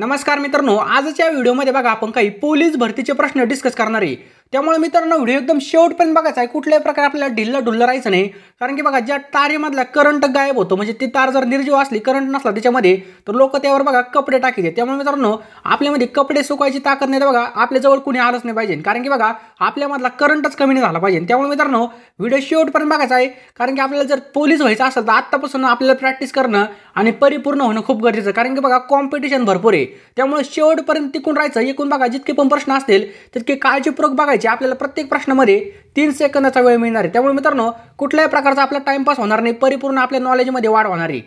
नमस्कार मित्रांनो आजच्या व्हिडिओमध्ये बघा आपण काही पोलीस भरतीचे प्रश्न डिस्कस करणार आहे त्यामुळे मित्रांनो व्हिडिओ एकदम शेवटपर्यंत बघायचा आहे कुठल्याही प्रकारे आपल्याला ढिल्ला ढुल्ला राहायचं नाही कारण की बघा ज्या तारेमधला करंट गायब होतो म्हणजे ती तार जर निर्जीव असली करंट नसला त्याच्यामध्ये तर लोक त्यावर बघा कपडे टाकीचे त्यामुळे मित्रांनो आपल्यामध्ये कपडे सुकायची ताकद नाही तर बघा आपल्याजवळ कुणी आलंच नाही पाहिजे कारण की बघा आपल्यामधला करंटच कमी नाही झाला पाहिजे त्यामुळे मित्रांनो व्हिडिओ शेवटपर्यंत बघायचा आहे कारण की आपल्याला जर पोलीस व्हायचं असेल तर आत्तापासून आपल्याला प्रॅक्टिस करणं आणि परिपूर्ण होणं खूप गरजेचं कारण की बघा कॉम्पिटिशन भरपूर आहे त्यामुळे शेवटपर्यंत टिकून राहायचं एकूण बघा जितके पण प्रश्न असतील तितके काळजीपूर्वक बघायचे करायची आपल्याला प्रत्येक प्रश्नामध्ये तीन सेकंदाचा वेळ मिळणार आहे त्यामुळे मित्रांनो कुठल्याही प्रकारचा आपला टाइमपास होणार नाही परिपूर्ण आपल्या नॉलेजमध्ये वाढ होणार आहे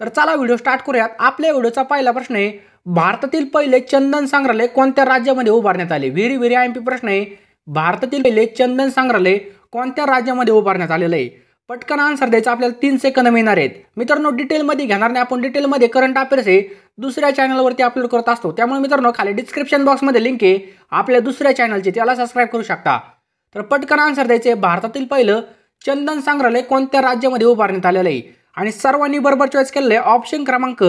तर चला व्हिडिओ स्टार्ट करूयात आपल्या व्हिडिओचा पहिला प्रश्न आहे भारतातील पहिले चंदन संग्रहालय कोणत्या राज्यामध्ये उभारण्यात आले very very I M P प्रश्न आहे भारतातील पहिले चंदन संग्रहालय कोणत्या राज्यामध्ये उभारण्यात आलेलं आहे पटकन आन्सर द्यायचा आपल्याला तीन सेकंद मिळणार आहेत मित्रांनो डिटेलमध्ये घेणार नाही आपण डिटेलमध्ये करंट अफेअर्स हे दुसऱ्या चॅनलवरती अपलोड करत असतो त्यामुळे मित्रांनो खाली डिस्क्रिप्शन बॉक्समध्ये लिंक आहे आपल्या दुसऱ्या चॅनलची त्याला सबस्क्राईब करू शकता तर पटकन आन्सर द्यायचे भारतातील पहिलं चंदन संग्रहालय कोणत्या राज्यामध्ये उभारण्यात आलेलं आहे आणि सर्वांनी बरोबर चॉईस केलेलं आहे ऑप्शन क्रमांक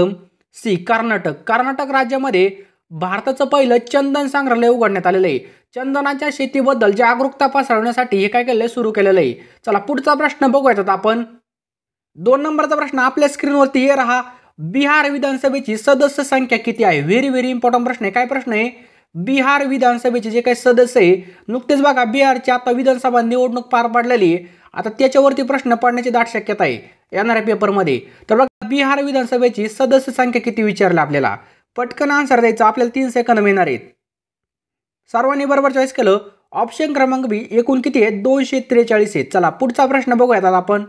सी कर्नाटक कर्नाटक राज्यामध्ये भारताचं पहिलं चंदन संग्रहालय उघडण्यात आलेलं आहे चंदनाच्या शेतीबद्दल जागरूकता पसरवण्यासाठी हे काय केलं सुरू केलेलं आहे चला पुढचा प्रश्न बघूयात आपण दोन नंबरचा प्रश्न आपल्या स्क्रीनवरती हे राहा बिहार विधानसभेची सदस्य संख्या किती आहे व्हेरी व्हेरी इम्पॉर्टंट प्रश्न आहे काय प्रश्न आहे बिहार विधानसभेचे जे काही सदस्य आहे नुकतेच बघा बिहारची आता विधानसभा निवडणूक पार पाडलेली आहे आता त्याच्यावरती प्रश्न पडण्याची दाट शक्यता आहे येणाऱ्या पेपरमध्ये तर बघा बिहार विधानसभेची सदस्य संख्या किती विचारला आपल्याला पटकन आन्सर द्यायचा आपल्याला तीन सेकंद मिळणार आहेत सर्वांनी बरोबर चॉईस केलं ऑप्शन क्रमांक बी एकूण किती आहे दोनशे त्रेचाळीस आहेत चला पुढचा प्रश्न बघूयात आता आपण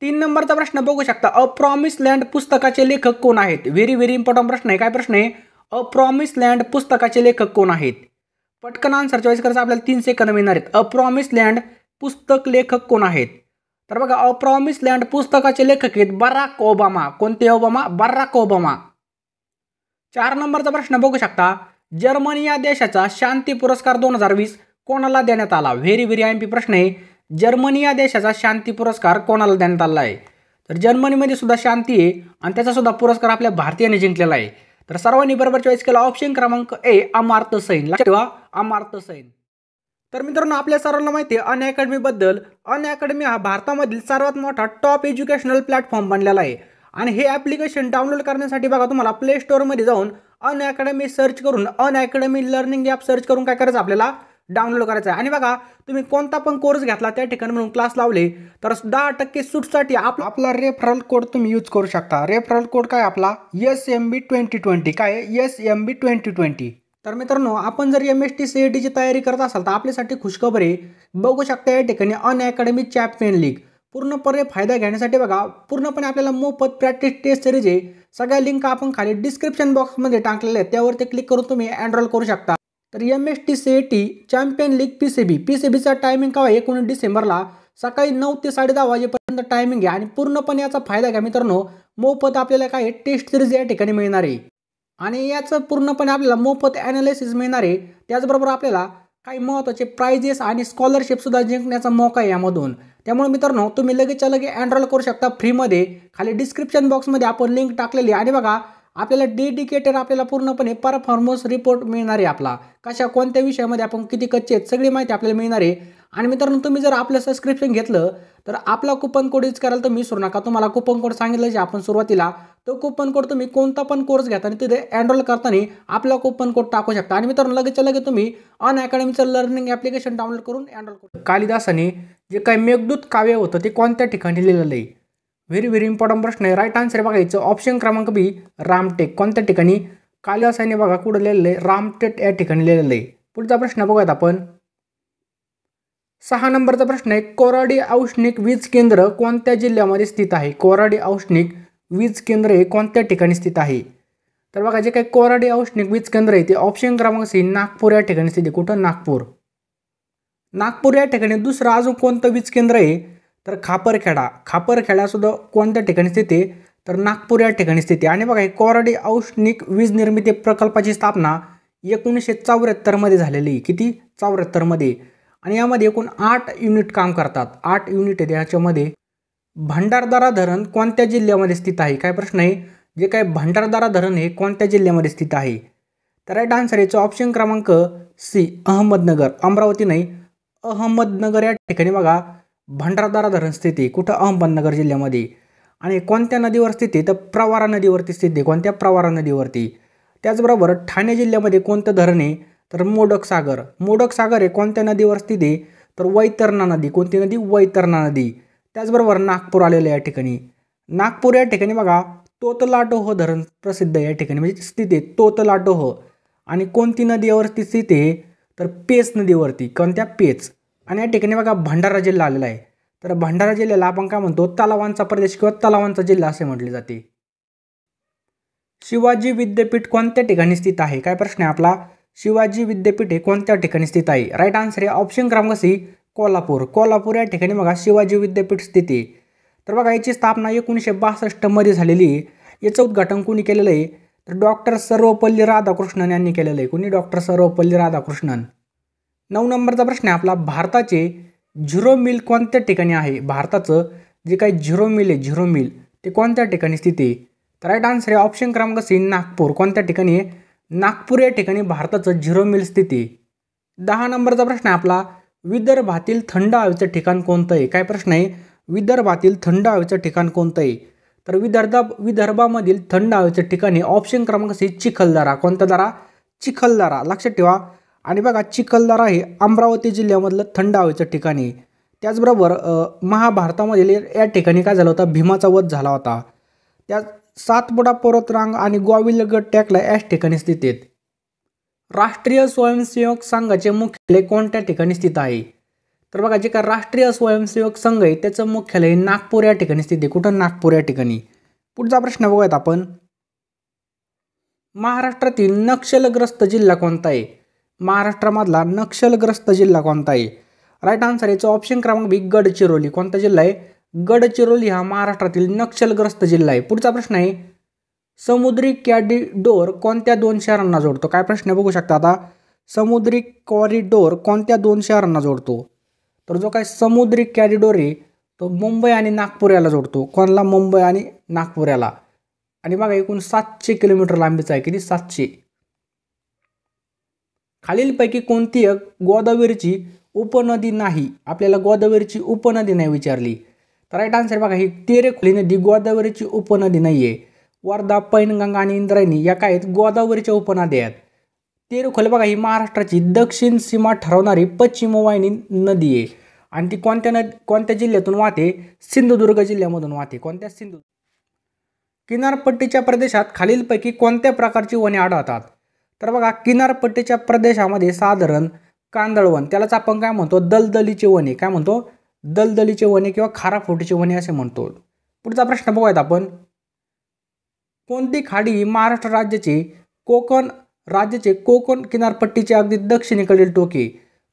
तीन नंबरचा प्रश्न बघू शकता अ प्रॉमिस लँड पुस्तकाचे लेखक कोण आहेत व्हेरी व्हेरी इम्पॉर्टंट प्रश्न आहे काय प्रश्न आहे अ प्रॉमिस लँड पुस्तकाचे लेखक कोण आहेत पटकन आन्सर चॉईस करायचा आपल्याला तीन सेकंद मिळणार आहेत अ प्रॉमिस लँड पुस्तक लेखक कोण आहेत तर बघा अ प्रॉमिस लँड पुस्तकाचे लेखक आहेत बराक ओबामा कोणते ओबामा बराक ओबामा चार नंबरचा प्रश्न बघू शकता जर्मनी या देशाचा शांती पुरस्कार दोन हजार वीस कोणाला देण्यात आला व्हेरी व्हेरी एम पी प्रश्न आहे जर्मनी या देशाचा शांती पुरस्कार कोणाला देण्यात आला आहे तर जर्मनीमध्ये सुद्धा शांती आहे आणि त्याचा सुद्धा पुरस्कार आपल्या भारतीयाने जिंकलेला आहे तर सर्वांनी बरोबर चॉईस केला ऑप्शन क्रमांक ए अमार्त सैन लक्षात ठेवा अमार्त सैन तर मित्रांनो आपल्या सर्वांना माहिती आहे अन अकॅडमीबद्दल अन अकॅडमी हा भारतामधील सर्वात मोठा टॉप एज्युकेशनल प्लॅटफॉर्म बनलेला आहे आणि हे ॲप्लिकेशन डाउनलोड करण्यासाठी बघा तुम्हाला प्ले स्टोअरमध्ये जाऊन अन अकॅडमी सर्च करून Unacademy learning app search करून काय करायचं आपल्याला डाउनलोड करायचं आहे आणि बघा तुम्ही कोणता पण कोर्स घेतला त्या ठिकाणी म्हणून क्लास लावले तर दहा टक्के सूटसाठी आप आपला रेफरल कोड तुम्ही यूज करू शकता रेफरल कोड काय आपला S M B twenty twenty काय S M B twenty twenty तर मित्रांनो आपण जर M S T C A टीची तयारी करत असाल तर आपल्यासाठी खुशखबरी बघू शकता या ठिकाणी अन अकॅडमी चॅम्पियन लीग पूर्णपणे फायदा घेण्यासाठी बघा पूर्णपणे आपल्याला मोफत प्रॅक्टिस टेस्ट सिरीज आहे सगळ्या लिंक आपण खाली डिस्क्रिप्शन बॉक्समध्ये टाकलेल्या आहेत त्यावरती क्लिक करून तुम्ही एनरोल करू शकता तर M S T C A T champion league P C B P C बीचा टायमिंग काय एकोणीस डिसेंबरला सकाळी नऊ ते साडे दहा वाजेपर्यंत टायमिंग आहे आणि पूर्णपणे याचा फायदा घ्या मित्रांनो मोफत आपल्याला काय टेस्ट सिरीज या ठिकाणी मिळणार आहे आणि याचं पूर्णपणे आपल्याला मोफत ॲनालिसिस मिळणार आहे त्याचबरोबर आपल्याला काही महत्त्वाचे प्राइजेस आणि स्कॉलरशिपसुद्धा जिंकण्याचा मौका आहे यामधून त्यामुळे मित्रांनो तुम्ही लगेचच्या लगेच एनरोल करू शकता फ्रीमध्ये खाली डिस्क्रिप्शन बॉक्समध्ये आपण लिंक टाकलेली आणि बघा आपल्याला डेडिकेटेड आपल्याला पूर्णपणे परफॉर्मन्स रिपोर्ट मिळणार आहे आपला कशा कोणत्या विषयामध्ये आपण किती कच्चे आहेत सगळी माहिती आपल्याला मिळणार आहे आणि मित्रांनो तुम्ही जर आपलं सबस्क्रिप्शन घेतलं तर आपला कुपन कोड यूज करायला तर मी विसरू नका तुम्हाला कुपन कोड सांगितलं जे आपण सुरुवातीला तो कुपन कोड तुम्ही कोणता पण कोर्स घेताना तिथे एनरोल करताना आपला कुपन कोड टाकू शकता आणि मित्रांनो लगेच लगेच तुम्ही अन अकॅडमीचं लर्निंग ॲप्लिकेशन डाउनलोड करून एनरोल करू कालिदासाने जे काही मेघदूत काव्य होतं ते कोणत्या ठिकाणी लिहिलेलं आहे व्हेरी व्हेरी इम्पॉर्टंट प्रश्न आहे राईट आन्सर बघायचं ऑप्शन क्रमांक बी रामटेक कोणत्या ठिकाणी कालिवासाने बघा कुठं लिहिलेलं आहे रामटेक या ठिकाणी लिहिलेलं आहे पुढचा प्रश्न बघूयात आपण सहा नंबरचा प्रश्न आहे कोराडी औष्णिक वीज केंद्र कोणत्या जिल्ह्यामध्ये स्थित आहे कोराडी औष्णिक वीज केंद्र हे कोणत्या ठिकाणी स्थित आहे तर बघा जे काही कोराडी औष्णिक वीज केंद्र आहे ते ऑप्शन क्रमांक सी नागपूर या ठिकाणी स्थित आहे कुठं नागपूर नागपूर या ठिकाणी दुसरं अजून कोणतं वीज केंद्र आहे तर खापरखेडा सुद्धा कोणत्या ठिकाणी स्थित आहे तर नागपूर या ठिकाणी स्थित आहे आणि बघा हे कोरडी औष्णिक वीज निर्मिती प्रकल्पाची स्थापना एकोणीसशे चौऱ्याहत्तरमध्ये झालेली किती चौऱ्याहत्तरमध्ये आणि यामध्ये एकूण आठ युनिट काम करतात आठ युनिट आहेत याच्यामध्ये भंडारदारा धरण कोणत्या जिल्ह्यामध्ये स्थित आहे काय प्रश्न आहे जे काय भंडारदारा धरण हे कोणत्या जिल्ह्यामध्ये स्थित आहे तर राईट आन्सर याचा ऑप्शन क्रमांक सी अहमदनगर अमरावती नाही अहमदनगर या ठिकाणी बघा भंडारदारा धरण स्थिती कुठं अहमदनगर जिल्ह्यामध्ये आणि कोणत्या नदीवर स्थिती तर प्रवारा नदीवरती स्थिती कोणत्या प्रवारा नदीवरती त्याचबरोबर ठाणे जिल्ह्यामध्ये कोणतं धरण आहे तर मोडक सागर मोडक सागर हे कोणत्या नदीवर स्थिती तर वैतरणा नदी कोणती नदी वैतरणा नदी त्याचबरोबर नागपूर आलेलं या ठिकाणी नागपूर या ठिकाणी बघा तोतलाटोह धरण प्रसिद्ध या ठिकाणी म्हणजे स्थिती तोतलाटोह आणि कोणती नदीवरती स्थिती आहे तर पेच नदीवरती कोणत्या पेच आणि या ठिकाणी बघा भंडारा जिल्हा आलेला आहे तर भंडारा जिल्ह्याला आपण काय म्हणतो तलावांचा प्रदेश किंवा तलावांचा जिल्हा असे म्हटले जाते शिवाजी विद्यापीठ कोणत्या ठिकाणी स्थित आहे काय प्रश्न आहे आपला शिवाजी विद्यापीठ हे कोणत्या ठिकाणी स्थित आहे राईट आन्सर आहे ऑप्शन क्रमांक सी कोल्हापूर कोल्हापूर या ठिकाणी बघा शिवाजी विद्यापीठ स्थित आहे तर बघा याची स्थापना एकोणीसशे बासष्टमध्ये झालेली आहे याचं उद्घाटन कोणी केलेलं आहे तर डॉक्टर सर्वपल्ली राधाकृष्णन यांनी केलेलं आहे कोणी डॉक्टर सर्वपल्ली राधाकृष्णन नऊ नंबरचा प्रश्न आहे आपला भारताचे झिरो मिल कोणत्या ठिकाणी आहे भारताचं जे काही झिरो मिल आहे झिरो मिल ते कोणत्या ठिकाणी स्थित आहे तर राईट आन्सर आहे ऑप्शन क्रमांक सी नागपूर कोणत्या ठिकाणी आहे नागपूर या ठिकाणी भारताचं झिरो मिल स्थित आहे दहा नंबरचा प्रश्न आहे आपला विदर्भातील थंड हवेचं ठिकाण कोणतं आहे काय प्रश्न आहे विदर्भातील थंड हवेचं ठिकाण कोणतं आहे तर विदर्भा विदर्भामधील थंड हवेचं ठिकाणी ऑप्शन क्रमांक सी चिखलदरा कोणता दरा चिखलदरा लक्षात ठेवा आणि बघा चिखलदार आहे अमरावती जिल्ह्यामधलं थंड हवेचं ठिकाण आहे त्याचबरोबर महाभारतामधील या ठिकाणी काय झालं होतं भीमाचा वध झाला होता त्या सातपुडा पर्वतरांग आणि गोविलगड टॅकला याच ठिकाणी स्थित आहेत राष्ट्रीय स्वयंसेवक संघाचे मुख्यालय कोणत्या ठिकाणी स्थित आहे तर बघा जे काय राष्ट्रीय स्वयंसेवक संघ आहे त्याचं मुख्यालय नागपूर या ठिकाणी स्थित आहे कुठं नागपूर या ठिकाणी पुढचा प्रश्न बघूयात आपण महाराष्ट्रातील नक्षलग्रस्त जिल्हा कोणता आहे महाराष्ट्रामधला नक्षलग्रस्त जिल्हा कोणता आहे राईट आन्सर याचा ऑप्शन क्रमांक बी गडचिरोली कोणता जिल्हा आहे गडचिरोली हा महाराष्ट्रातील नक्षलग्रस्त जिल्हा आहे पुढचा प्रश्न आहे समुद्री कॅडिडोर कोणत्या दोन शहरांना जोडतो काय प्रश्न बघू शकता आता समुद्री कॉरिडोर कोणत्या दोन शहरांना जोडतो तर जो काय समुद्री कॅरिडोर आहे तो मुंबई आणि नागपूर याला जोडतो कोणला मुंबई आणि नागपूर याला आणि बघा एकूण सातशे किलोमीटर लांबीचा आहे किती सातशे खालीलपैकी कोणती एक गोदावरीची उपनदी नाही आपल्याला गोदावरीची उपनदी नाही विचारली तर राईट आन्सर बघा ही तेरेखोली नदी गोदावरीची उपनदी नाही आहे वर्धा पैनगंगा आणि इंद्रायणी या काय आहेत गोदावरीच्या उपनद्या आहेत तेरेखोली बघा ही महाराष्ट्राची दक्षिण सीमा ठरवणारी पश्चिम वाहिनी नदी आहे आणि ती कोणत्या नद कोणत्या जिल्ह्यातून वाहते सिंधुदुर्ग जिल्ह्यामधून वाहते कोणत्या सिंधु किनारपट्टीच्या प्रदेशात खालीलपैकी कोणत्या प्रकारची वने आढळतात तर बघा किनारपट्टीच्या प्रदेशामध्ये साधारण कांदळवन त्यालाच आपण काय म्हणतो दलदलीचे वने काय म्हणतो दलदलीचे वने किंवा खाराफोटीचे वने असे म्हणतो पुढचा प्रश्न बघूयात आपण कोणती खाडी महाराष्ट्र राज्याची कोकण राज्याचे कोकण किनारपट्टीचे अगदी दक्षिणेकडील टोके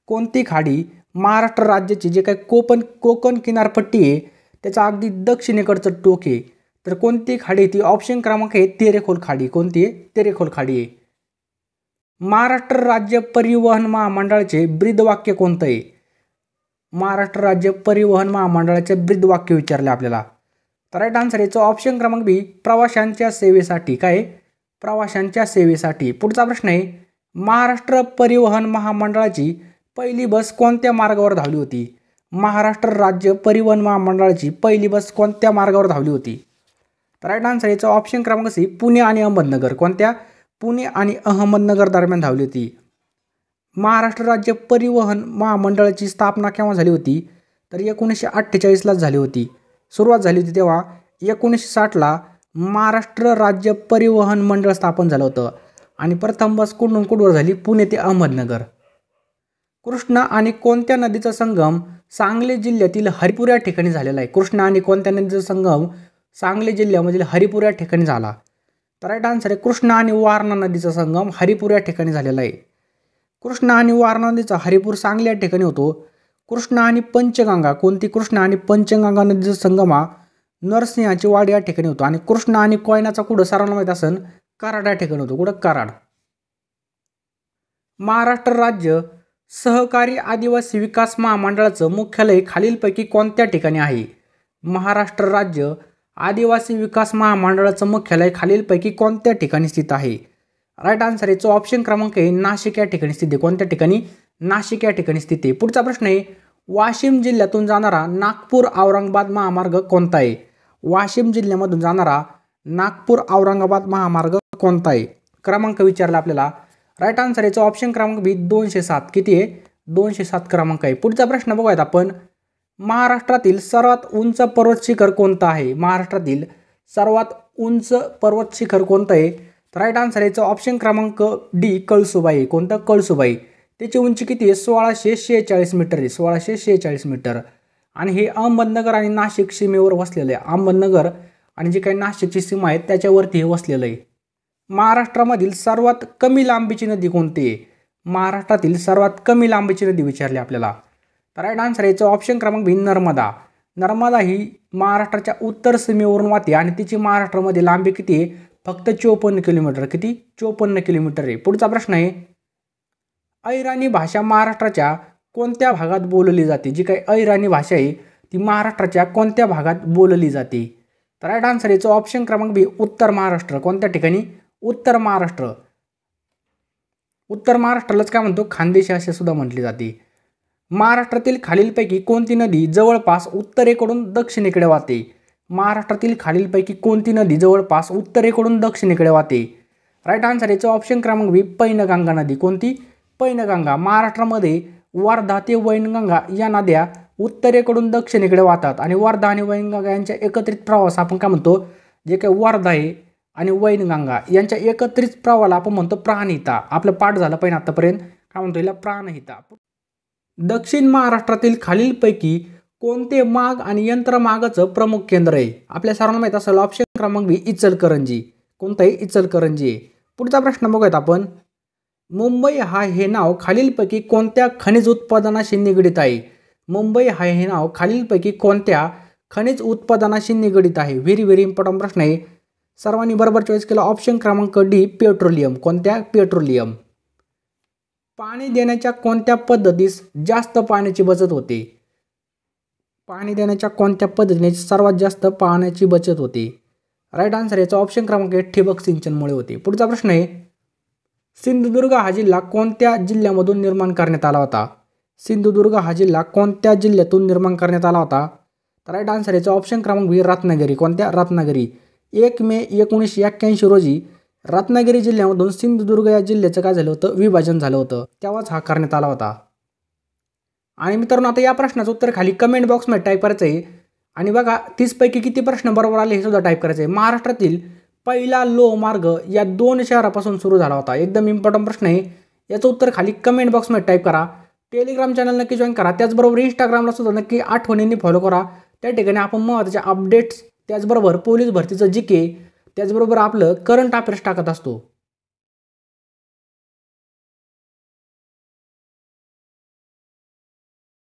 कोणती खाडी महाराष्ट्र राज्याची जे काही कोकण कोकण किनारपट्टी आहे त्याचा अगदी दक्षिणेकडचं टोके तर कोणती खाडी ती ऑप्शन क्रमांक आहे तेरेखोल खाडी कोणती आहे तेरेखोल खाडी आहे महाराष्ट्र राज्य परिवहन महामंडळाचे ब्रीद वाक्य कोणतं आहे महाराष्ट्र राज्य परिवहन महामंडळाचे ब्रीदवाक्य वाक्य विचारले आपल्याला तर राईट आन्सर याचं ऑप्शन क्रमांक बी प्रवाशांच्या सेवेसाठी काय प्रवाशांच्या सेवेसाठी पुढचा प्रश्न आहे महाराष्ट्र परिवहन महामंडळाची पहिली बस कोणत्या मार्गावर धावली होती महाराष्ट्र राज्य परिवहन महामंडळाची पहिली बस कोणत्या मार्गावर धावली होती तर राईट आन्सर याचा ऑप्शन क्रमांक सी पुणे आणि अहमदनगर कोणत्या पुणे आणि अहमदनगर दरम्यान धावली होती महाराष्ट्र राज्य परिवहन महामंडळाची स्थापना केव्हा झाली होती तर एकोणीसशे अठ्ठेचाळीसलाच झाली होती सुरुवात झाली होती तेव्हा एकोणीसशे साठला महाराष्ट्र राज्य परिवहन मंडळ स्थापन झालं होतं आणि प्रथम बस कुठून कुठवर झाली पुणे ते अहमदनगर कृष्णा आणि कोणत्या नदीचा संगम सांगली जिल्ह्यातील हरिपूर या ठिकाणी झालेला आहे कृष्णा आणि कोणत्या नदीचा संगम सांगली जिल्ह्यामधील हरिपूर या ठिकाणी झाला तर राईट आन्सर आहे कृष्णा आणि वारणा नदीचा संगम हरिपूर या ठिकाणी झालेला आहे कृष्णा आणि वारणा नदीचा हरिपूर सांगली या ठिकाणी होतो कृष्णा आणि पंचगंगा कोणती कृष्णा आणि पंचगंगा नदीचा संगम हा नरसिंहाची वाड या ठिकाणी होतो आणि कृष्णा आणि कोयनाचा कुठं सर्वांना माहीत असन कराड या ठिकाणी होतो कुठं कराड महाराष्ट्र राज्य सहकारी आदिवासी विकास महामंडळाचं मुख्यालय खालीलपैकी कोणत्या ठिकाणी आहे महाराष्ट्र राज्य आदिवासी विकास महामंडळाचं मुख्यालय खालीलपैकी कोणत्या ठिकाणी स्थित आहे राईट आन्सर आहे ऑप्शन क्रमांक आहे नाशिक या ठिकाणी स्थित आहे कोणत्या ठिकाणी नाशिक या ठिकाणी स्थित आहे पुढचा प्रश्न आहे वाशिम जिल्ह्यातून जाणारा नागपूर औरंगाबाद महामार्ग कोणता आहे वाशिम जिल्ह्यामधून जाणारा नागपूर औरंगाबाद महामार्ग कोणता आहे क्रमांक विचारला आपल्याला राईट आन्सर याचा ऑप्शन क्रमांक बी दोनशे सात किती आहे दोनशे सात क्रमांक आहे पुढचा प्रश्न बघूयात आपण महाराष्ट्रातील सर्वात उंच पर्वत शिखर कोणतं आहे महाराष्ट्रातील सर्वात उंच पर्वत शिखर कोणतं आहे तर राईट आन्सर याचा ऑप्शन क्रमांक डी कळसुबाई कोणतं कळसुबाई त्याची उंची किती आहे सोळाशे शेहेचाळीस मीटर आहे सोळाशे शेहेचाळीस मीटर आणि हे अहमदनगर आणि नाशिक सीमेवर वसलेलं आहे अहमदनगर आणि जे काही नाशिकची सीमा आहे त्याच्यावरती हे वसलेलं आहे महाराष्ट्रामधील सर्वात कमी लांबीची नदी कोणती आहे महाराष्ट्रातील सर्वात कमी लांबीची नदी विचारली आपल्याला तर राईट आन्सर याचं ऑप्शन क्रमांक बी नर्मदा नर्मदा ही महाराष्ट्राच्या उत्तर सीमेवरून वाहते आणि तिची महाराष्ट्रामध्ये लांबी किती आहे फक्त चोपन्न किलोमीटर किती चोपन्न किलोमीटर आहे पुढचा प्रश्न आहे ऐराणी भाषा महाराष्ट्राच्या कोणत्या भागात बोलली जाते जी काही ऐराणी भाषा आहे ती महाराष्ट्राच्या कोणत्या भागात बोलली जाते तर राईट आन्सर याचं ऑप्शन क्रमांक बी उत्तर महाराष्ट्र कोणत्या ठिकाणी उत्तर महाराष्ट्र उत्तर महाराष्ट्रालाच काय म्हणतो खानदेशी असे सुद्धा म्हटले जाते महाराष्ट्रातील खालीलपैकी कोणती नदी जवळपास उत्तरेकडून दक्षिणेकडे वाहते महाराष्ट्रातील खालीलपैकी कोणती नदी जवळपास उत्तरेकडून दक्षिणेकडे वाहते राईट आन्सर याचा ऑप्शन क्रमांक बी पैनगंगा नदी कोणती पैनगंगा महाराष्ट्रामध्ये वर्धा ते वैनगंगा या नद्या उत्तरेकडून दक्षिणेकडे वाहतात आणि वर्धा आणि वैनगंगा यांच्या एकत्रित प्रवास आपण काय म्हणतो जे काही वर्धा आहे आणि वैनगंगा यांच्या एकत्रित प्रवाहाला आपण म्हणतो प्राणहिता आपलं पाठ झालं पाहिजे आत्तापर्यंत काय म्हणतो याला प्राणहिता दक्षिण महाराष्ट्रातील खालीलपैकी कोणते माग आणि यंत्रमागाचं प्रमुख केंद्र आहे आपल्या सर्वांना माहीत असेल ऑप्शन क्रमांक बी इचलकरंजी कोणताही इचलकरंजी आहे पुढचा प्रश्न बघूयात आपण मुंबई हा हे नाव खालीलपैकी कोणत्या खनिज उत्पादनाशी निगडीत आहे मुंबई हा हे नाव खालीलपैकी कोणत्या खनिज उत्पादनाशी निगडीत आहे व्हेरी व्हेरी इम्पॉर्टंट प्रश्न आहे सर्वांनी बरोबर चॉईस केला ऑप्शन क्रमांक डी पेट्रोलियम कोणत्या पेट्रोलियम पाणी देण्याच्या कोणत्या पद्धतीस जास्त पाण्याची बचत होते पाणी देण्याच्या कोणत्या पद्धतीने सर्वात जास्त पाण्याची बचत होते राईट आन्सर याचा ऑप्शन क्रमांक आहे ठिबक सिंचनमुळे होते पुढचा प्रश्न आहे सिंधुदुर्ग हा जिल्हा कोणत्या जिल्ह्यामधून निर्माण करण्यात आला होता सिंधुदुर्ग हा जिल्हा कोणत्या जिल्ह्यातून निर्माण करण्यात आला होता तर राईट आन्सर याचा ऑप्शन क्रमांक बी रत्नागिरी कोणत्या रत्नागिरी एक मे एकोणीसशे एक्क्याऐंशी रोजी रत्नागिरी जिल्ह्यामधून सिंधुदुर्ग या जिल्ह्याचं काय झालं होतं विभाजन झालं होतं तेव्हाच हा करण्यात आला होता आणि मित्रांनो आता या प्रश्नाचं उत्तर खाली कमेंट बॉक्समध्ये टाईप करायचं आहे आणि बघा तीसपैकी किती प्रश्न बरोबर आले हे सुद्धा टाईप करायचं आहे महाराष्ट्रातील पहिला लो मार्ग या दोन शहरापासून सुरू झाला होता एकदम इम्पॉर्टंट प्रश्न आहे याचं उत्तर खाली कमेंट बॉक्समध्ये टाईप करा टेलिग्राम चॅनल नक्की जॉईन करा त्याचबरोबर इंस्टाग्रामला सुद्धा नक्की आठवणींनी फॉलो करा त्या ठिकाणी आपण महत्त्वाचे अपडेट्स त्याचबरोबर पोलीस भरतीचं जी के त्याचबरोबर आपलं करंट अफेअर्स टाकत असतो